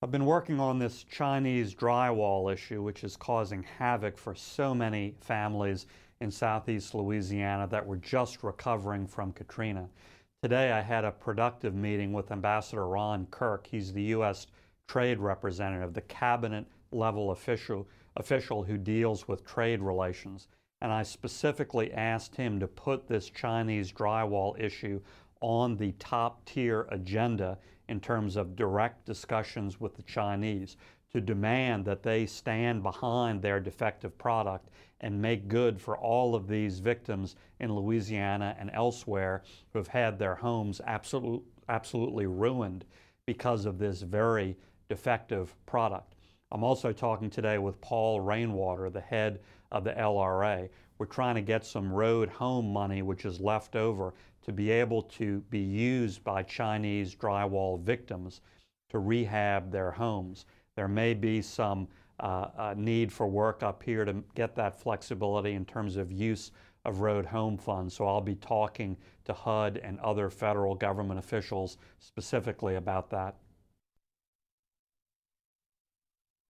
I've been working on this Chinese drywall issue, which is causing havoc for so many families in southeast Louisiana that were just recovering from Katrina. Today, I had a productive meeting with Ambassador Ron Kirk. He's the U.S. Trade Representative, the cabinet level official, official who deals with trade relations. And I specifically asked him to put this Chinese drywall issue on the top tier agenda in terms of direct discussions with the Chinese to demand that they stand behind their defective product and make good for all of these victims in Louisiana and elsewhere who have had their homes absolute, absolutely ruined because of this very defective product. I'm also talking today with Paul Rainwater, the head of the LRA. We're trying to get some road home money, which is left over, to be able to be used by Chinese drywall victims to rehab their homes. There may be some uh, uh need for work up here to get that flexibility in terms of use of road home funds. So I'll be talking to HUD and other federal government officials specifically about that.